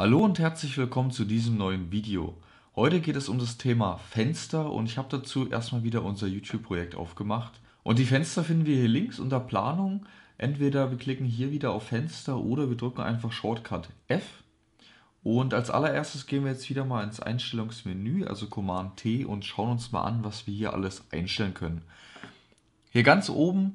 Hallo und herzlich willkommen zu diesem neuen Video. Heute geht es um das Thema Fenster und ich habe dazu erstmal wieder unser YouTube-Projekt aufgemacht. Und die Fenster finden wir hier links unter Planung. Entweder wir klicken hier wieder auf Fenster oder wir drücken einfach Shortcut F. Und als allererstes gehen wir jetzt wieder mal ins Einstellungsmenü, also Command T und schauen uns mal an, was wir hier alles einstellen können. Hier ganz oben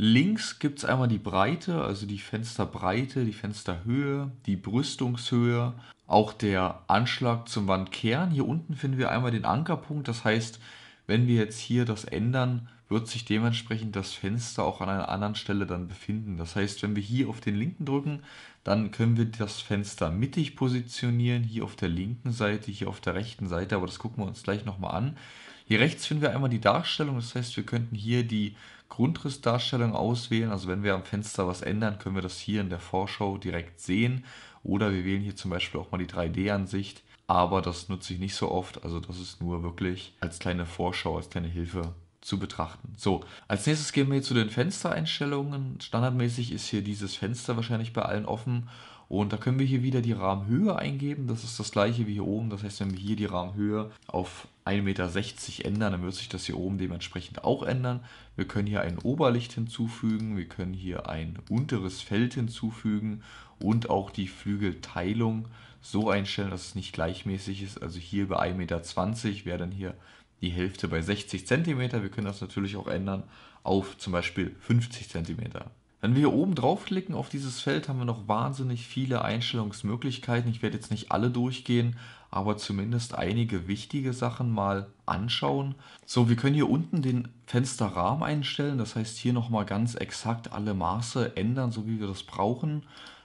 Links gibt es einmal die Breite, also die Fensterbreite, die Fensterhöhe, die Brüstungshöhe, auch der Anschlag zum Wandkern. Hier unten finden wir einmal den Ankerpunkt, das heißt, wenn wir jetzt hier das ändern, wird sich dementsprechend das Fenster auch an einer anderen Stelle dann befinden. Das heißt, wenn wir hier auf den linken drücken, dann können wir das Fenster mittig positionieren, hier auf der linken Seite, hier auf der rechten Seite, aber das gucken wir uns gleich nochmal an. Hier rechts finden wir einmal die Darstellung, das heißt wir könnten hier die Grundrissdarstellung auswählen. Also wenn wir am Fenster was ändern, können wir das hier in der Vorschau direkt sehen. Oder wir wählen hier zum Beispiel auch mal die 3D-Ansicht, aber das nutze ich nicht so oft. Also das ist nur wirklich als kleine Vorschau, als kleine Hilfe zu betrachten. So, als nächstes gehen wir zu den Fenstereinstellungen. Standardmäßig ist hier dieses Fenster wahrscheinlich bei allen offen und da können wir hier wieder die Rahmenhöhe eingeben. Das ist das gleiche wie hier oben. Das heißt, wenn wir hier die Rahmenhöhe auf 1,60 Meter ändern, dann wird sich das hier oben dementsprechend auch ändern. Wir können hier ein Oberlicht hinzufügen, wir können hier ein unteres Feld hinzufügen und auch die Flügelteilung so einstellen, dass es nicht gleichmäßig ist. Also hier bei 1,20 Meter wäre dann hier die Hälfte bei 60 cm. Wir können das natürlich auch ändern auf zum Beispiel 50 cm. Wenn wir hier oben draufklicken auf dieses Feld, haben wir noch wahnsinnig viele Einstellungsmöglichkeiten. Ich werde jetzt nicht alle durchgehen, aber zumindest einige wichtige Sachen mal anschauen. So, wir können hier unten den Fensterrahmen einstellen. Das heißt, hier nochmal ganz exakt alle Maße ändern, so wie wir das brauchen.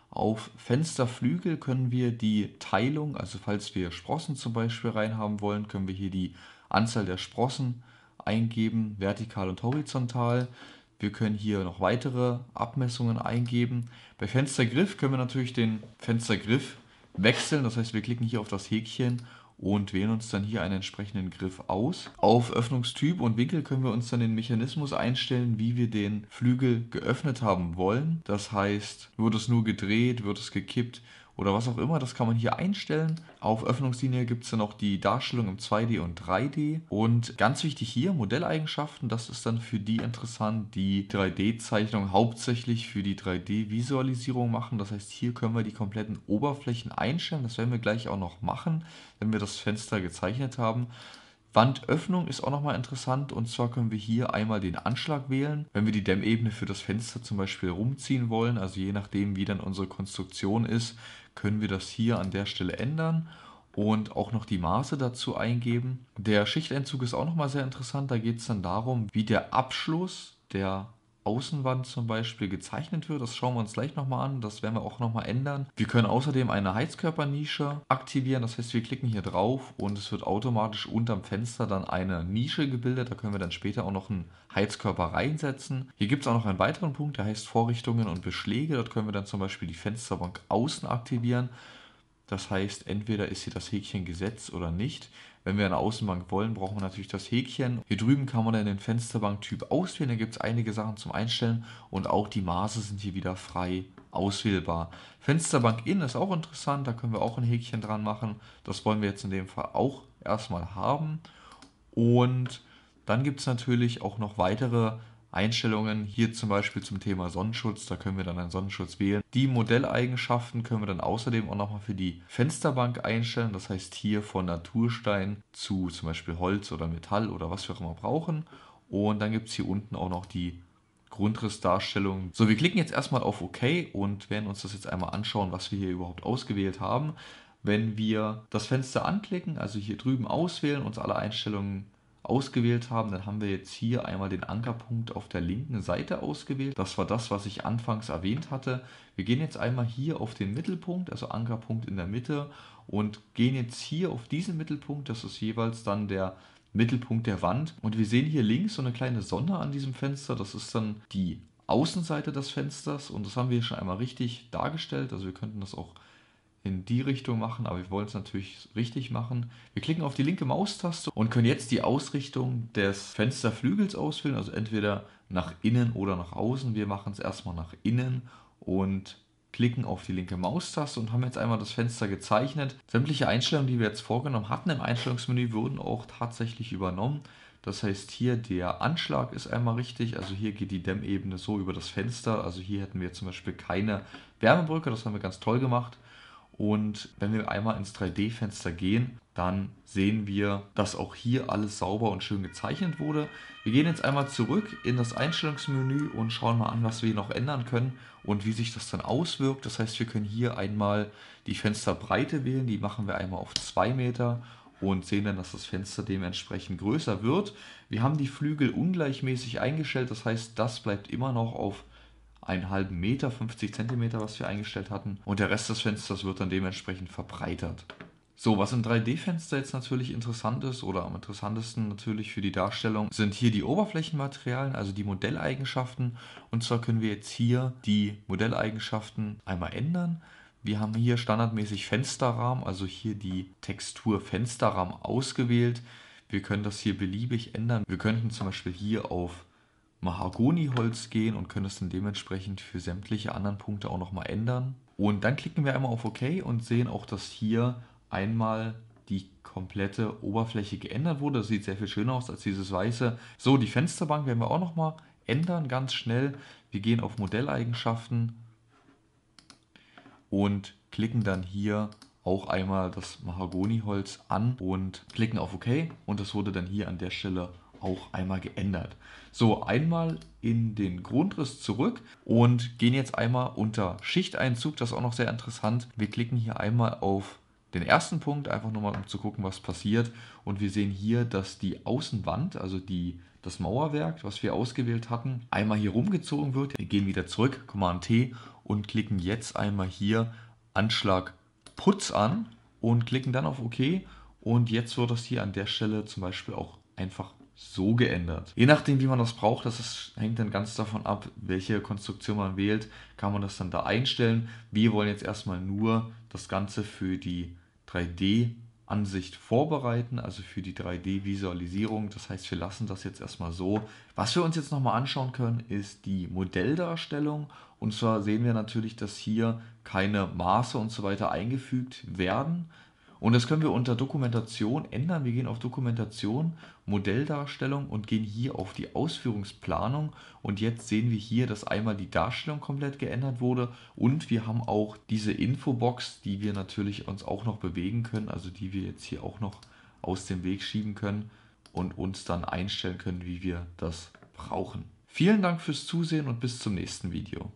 Auf Fensterflügel können wir die Teilung, also falls wir Sprossen zum Beispiel reinhaben wollen, können wir hier die Anzahl der Sprossen eingeben, vertikal und horizontal. Wir können hier noch weitere Abmessungen eingeben. Bei Fenstergriff können wir natürlich den Fenstergriff wechseln. Das heißt, wir klicken hier auf das Häkchen und wählen uns dann hier einen entsprechenden Griff aus. Auf Öffnungstyp und Winkel können wir uns dann den Mechanismus einstellen, wie wir den Flügel geöffnet haben wollen. Das heißt, wird es nur gedreht, wird es gekippt, oder was auch immer. Das kann man hier einstellen. Auf Öffnungslinie gibt es dann auch die Darstellung im 2D und 3D. Und ganz wichtig hier, Modelleigenschaften. Das ist dann für die interessant, die 3D-Zeichnung hauptsächlich für die 3D-Visualisierung machen. Das heißt, hier können wir die kompletten Oberflächen einstellen. Das werden wir gleich auch noch machen, wenn wir das Fenster gezeichnet haben. Wandöffnung ist auch nochmal interessant und zwar können wir hier einmal den Anschlag wählen. Wenn wir die Dämmebene für das Fenster zum Beispiel rumziehen wollen, also je nachdem wie dann unsere Konstruktion ist, können wir das hier an der Stelle ändern und auch noch die Maße dazu eingeben. Der Schichteinzug ist auch nochmal sehr interessant, da geht es dann darum, wie der Abschluss der Außenwand zum Beispiel gezeichnet wird. Das schauen wir uns gleich nochmal an. Das werden wir auch nochmal ändern. Wir können außerdem eine Heizkörpernische aktivieren. Das heißt, wir klicken hier drauf und es wird automatisch unterm Fenster dann eine Nische gebildet. Da können wir dann später auch noch einen Heizkörper reinsetzen. Hier gibt es auch noch einen weiteren Punkt, der heißt Vorrichtungen und Beschläge. Dort können wir dann zum Beispiel die Fensterbank außen aktivieren. Das heißt, entweder ist hier das Häkchen gesetzt oder nicht. Wenn wir eine Außenbank wollen, brauchen wir natürlich das Häkchen. Hier drüben kann man dann den Fensterbanktyp auswählen. Da gibt es einige Sachen zum Einstellen und auch die Maße sind hier wieder frei auswählbar. Fensterbank innen ist auch interessant. Da können wir auch ein Häkchen dran machen. Das wollen wir jetzt in dem Fall auch erstmal haben. Und dann gibt es natürlich auch noch weitere Einstellungen, hier zum Beispiel zum Thema Sonnenschutz, da können wir dann einen Sonnenschutz wählen. Die Modelleigenschaften können wir dann außerdem auch nochmal für die Fensterbank einstellen, das heißt hier von Naturstein zu zum Beispiel Holz oder Metall oder was wir auch immer brauchen. Und dann gibt es hier unten auch noch die Grundrissdarstellung. So, wir klicken jetzt erstmal auf OK und werden uns das jetzt einmal anschauen, was wir hier überhaupt ausgewählt haben. Wenn wir das Fenster anklicken, also hier drüben auswählen, uns alle Einstellungen ausgewählt haben, dann haben wir jetzt hier einmal den Ankerpunkt auf der linken Seite ausgewählt. Das war das, was ich anfangs erwähnt hatte. Wir gehen jetzt einmal hier auf den Mittelpunkt, also Ankerpunkt in der Mitte und gehen jetzt hier auf diesen Mittelpunkt. Das ist jeweils dann der Mittelpunkt der Wand. Und wir sehen hier links so eine kleine Sonne an diesem Fenster. Das ist dann die Außenseite des Fensters und das haben wir schon einmal richtig dargestellt. Also wir könnten das auch in die Richtung machen, aber wir wollen es natürlich richtig machen. Wir klicken auf die linke Maustaste und können jetzt die Ausrichtung des Fensterflügels auswählen, also entweder nach innen oder nach außen. Wir machen es erstmal nach innen und klicken auf die linke Maustaste und haben jetzt einmal das Fenster gezeichnet. Sämtliche Einstellungen, die wir jetzt vorgenommen hatten im Einstellungsmenü, wurden auch tatsächlich übernommen. Das heißt, hier der Anschlag ist einmal richtig. Also hier geht die Dämmebene so über das Fenster. Also hier hätten wir zum Beispiel keine Wärmebrücke. Das haben wir ganz toll gemacht. Und wenn wir einmal ins 3D-Fenster gehen, dann sehen wir, dass auch hier alles sauber und schön gezeichnet wurde. Wir gehen jetzt einmal zurück in das Einstellungsmenü und schauen mal an, was wir noch ändern können und wie sich das dann auswirkt. Das heißt, wir können hier einmal die Fensterbreite wählen, die machen wir einmal auf 2 Meter und sehen dann, dass das Fenster dementsprechend größer wird. Wir haben die Flügel ungleichmäßig eingestellt, das heißt, das bleibt immer noch auf einen halben Meter, 50 Zentimeter, was wir eingestellt hatten. Und der Rest des Fensters wird dann dementsprechend verbreitert. So, was im 3D-Fenster jetzt natürlich interessant ist oder am interessantesten natürlich für die Darstellung, sind hier die Oberflächenmaterialien, also die Modelleigenschaften. Und zwar können wir jetzt hier die Modelleigenschaften einmal ändern. Wir haben hier standardmäßig Fensterrahmen, also hier die Textur Fensterrahmen ausgewählt. Wir können das hier beliebig ändern. Wir könnten zum Beispiel hier auf Mahagoniholz gehen und können es dann dementsprechend für sämtliche anderen Punkte auch nochmal ändern. Und dann klicken wir einmal auf OK und sehen auch, dass hier einmal die komplette Oberfläche geändert wurde. Das sieht sehr viel schöner aus als dieses weiße. So, die Fensterbank werden wir auch nochmal ändern, ganz schnell. Wir gehen auf Modelleigenschaften und klicken dann hier auch einmal das Mahagoniholz an und klicken auf OK. Und das wurde dann hier an der Stelle auch einmal geändert. So, einmal in den Grundriss zurück und gehen jetzt einmal unter Schichteinzug, das ist auch noch sehr interessant. Wir klicken hier einmal auf den ersten Punkt, einfach nur mal um zu gucken, was passiert. Und wir sehen hier, dass die Außenwand, also die, das Mauerwerk, was wir ausgewählt hatten, einmal hier rumgezogen wird. Wir gehen wieder zurück, Command T und klicken jetzt einmal hier Anschlag Putz an und klicken dann auf OK. Und jetzt wird das hier an der Stelle zum Beispiel auch einfach so geändert. Je nachdem, wie man das braucht, das ist, hängt dann ganz davon ab, welche Konstruktion man wählt, kann man das dann da einstellen. Wir wollen jetzt erstmal nur das Ganze für die 3D-Ansicht vorbereiten, also für die 3D-Visualisierung. Das heißt, wir lassen das jetzt erstmal so. Was wir uns jetzt nochmal anschauen können, ist die Modelldarstellung. Und zwar sehen wir natürlich, dass hier keine Maße und so weiter eingefügt werden, und das können wir unter Dokumentation ändern. Wir gehen auf Dokumentation, Modelldarstellung und gehen hier auf die Ausführungsplanung. Und jetzt sehen wir hier, dass einmal die Darstellung komplett geändert wurde und wir haben auch diese Infobox, die wir natürlich uns auch noch bewegen können, also die wir jetzt hier auch noch aus dem Weg schieben können und uns dann einstellen können, wie wir das brauchen. Vielen Dank fürs Zusehen und bis zum nächsten Video.